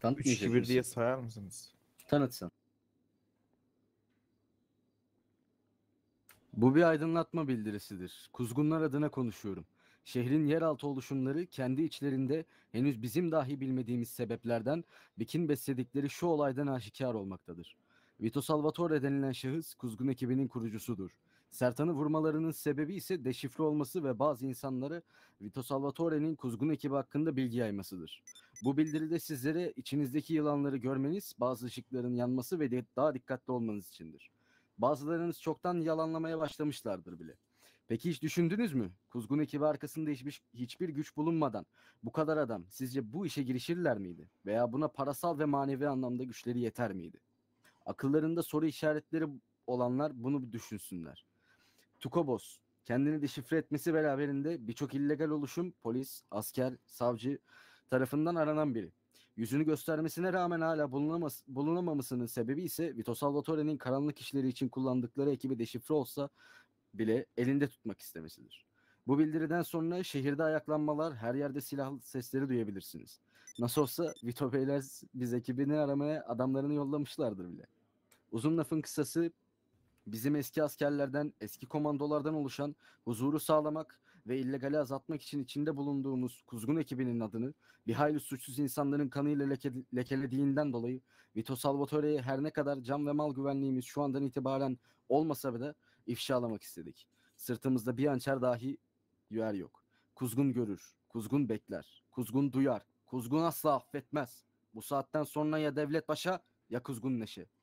Tanıtmayacak 3-2-1 diye sayar mısınız? Tanıtsın. Bu bir aydınlatma bildirisidir. Kuzgunlar adına konuşuyorum. Şehrin yeraltı oluşumları kendi içlerinde henüz bizim dahi bilmediğimiz sebeplerden bikin besledikleri şu olaydan aşikar olmaktadır. Vito Salvatore denilen şahıs Kuzgun ekibinin kurucusudur. Sertan'ı vurmalarının sebebi ise deşifre olması ve bazı insanları Vito Salvatore'nin kuzgun ekibi hakkında bilgi yaymasıdır. Bu bildiride sizlere içinizdeki yılanları görmeniz, bazı ışıkların yanması ve daha dikkatli olmanız içindir. Bazılarınız çoktan yalanlamaya başlamışlardır bile. Peki hiç düşündünüz mü? Kuzgun ekibi arkasında hiçbir, hiçbir güç bulunmadan bu kadar adam sizce bu işe girişirler miydi? Veya buna parasal ve manevi anlamda güçleri yeter miydi? Akıllarında soru işaretleri olanlar bunu düşünsünler. Tukobos kendini deşifre etmesi beraberinde birçok illegal oluşum polis, asker, savcı tarafından aranan biri. Yüzünü göstermesine rağmen hala bulunamaz, bulunamamasının sebebi ise Vito Salvatore'nin karanlık işleri için kullandıkları ekibi deşifre olsa bile elinde tutmak istemesidir. Bu bildiriden sonra şehirde ayaklanmalar, her yerde silah sesleri duyabilirsiniz. Nasıl olsa Vito Beyler biz ekibini aramaya adamlarını yollamışlardır bile. Uzun lafın kısası bizim eski askerlerden, eski komandolardan oluşan huzuru sağlamak ve illegali azaltmak için içinde bulunduğumuz kuzgun ekibinin adını bir hayli suçsuz insanların kanıyla leke, lekelediğinden dolayı Vito Salvatore'ye her ne kadar can ve mal güvenliğimiz şu andan itibaren olmasa bile ifşalamak istedik. Sırtımızda bir ançer dahi yer yok. Kuzgun görür, kuzgun bekler, kuzgun duyar, kuzgun asla affetmez. Bu saatten sonra ya devlet başa ya kuzgun neşe.